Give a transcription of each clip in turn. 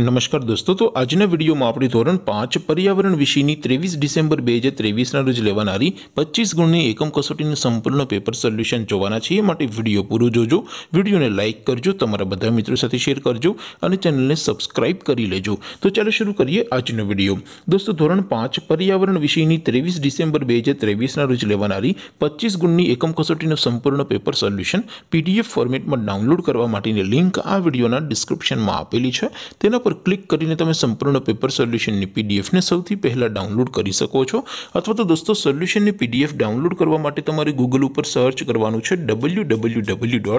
નમસ્કાર દોસ્તો તો આજના વિડિયોમાં આપડી ધોરણ 5 પર્યાવરણ વિષયની 23 ડિસેમ્બર 2023 ના રોજ લેવાણારી 25 ગુણની એકમ કસોટીનું સંપૂર્ણ પેપર સોલ્યુશન જોવાના છે માટે વિડિયો પૂરો જોજો વિડિયોને લાઈક કરજો તમારા બધા મિત્રો સાથે શેર કરજો અને ચેનલને સબ્સ્ક્રાઇબ કરી લેજો તો ચાલો શરૂ કરીએ આજનો વિડિયો દોસ્તો ધોરણ 5 પર્યાવરણ વિષયની 23 ડિસેમ્બર 2023 ના રોજ લેવાણારી 25 ગુણની એકમ કસોટીનું સંપૂર્ણ પેપર સોલ્યુશન PDF ફોર્મેટમાં ડાઉનલોડ કરવા માટેની લિંક આ વિડિયોના ડિસ્ક્રિપ્શનમાં આપેલી છે તે અર ક્લિક કરીને તમે સંપૂર્ણ પેપર સોલ્યુશન ની પીડીએફ ને સૌથી પહેલા ડાઉનલોડ કરી શકો છો અથવા તો દોસ્તો સોલ્યુશન ની પીડીએફ ડાઉનલોડ કરવા માટે તમારે Google ઉપર સર્ચ કરવાનું છે www.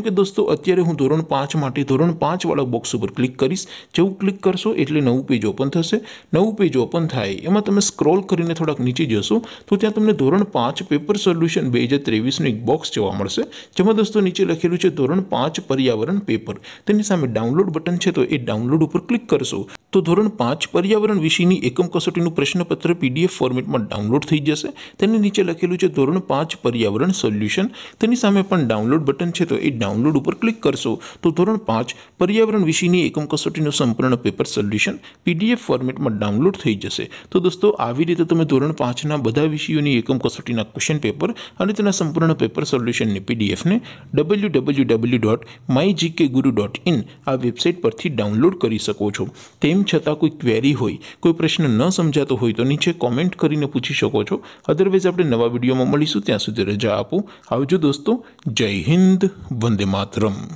કે દોસ્તો અત્યારે હું ધોરણ 5 માટી ધોરણ 5 વાળક બોક્સ ઉપર ક્લિક કરિસ જેવું ક્લિક કરશો એટલે નવું પેજ ઓપન થશે નવું પેજ ઓપન થાય એમાં તમે સ્ક્રોલ કરીને થોડક નીચે જશો તો ત્યાં તમને ધોરણ 5 પેપર સોલ્યુશન 2023 નું એક બોક્સ જોવા મળશે જેમાં દોસ્તો નીચે લખેલું છે ધોરણ 5 પર્યાવરણ પેપર તેની સામે ડાઉનલોડ બટન છે તો એ ડાઉનલોડ ઉપર ક્લિક કરશો તો ધોરણ 5 પર્યાવરણ વિષયની એકમ કસોટીનું પ્રશ્નપત્ર પીડીએફ ફોર્મેટમાં ડાઉનલોડ થઈ જશે તેની નીચે લખેલું છે ધોરણ 5 પર્યાવરણ સોલ્યુશન તેની સામે પણ ડાઉનલોડ બટન છે તો એ ડાઉનલોડ ઉપર ક્લિક કરશો તો ધોરણ 5 પર્યાવરણ વિષયની એકમ કસોટીનો સંપૂર્ણ પેપર સોલ્યુશન પીડીએફ ફોર્મેટમાં ડાઉનલોડ થઈ જશે તો દોસ્તો આવી રીતે તમે ધોરણ 5 ના બધા વિષયોની એકમ કસોટીના ક્વેશ્ચન પેપર અને તેના સંપૂર્ણ પેપર સોલ્યુશન ને પીડીએફ ને www.mygkguru.in આ વેબસાઈટ પરથી ડાઉનલોડ કરી શકો છો તેમ છતાં કોઈ ક્વેરી હોય કોઈ પ્રશ્ન ન સમજાય તો હોય તો નીચે કમેન્ટ કરીને પૂછી શકો છો અધરવેઝ આપણે નવા વિડિયોમાં મળીશું ત્યાં સુધી રજા આપો આવજો દોસ્તો જય હિન્દ वंदे मातरम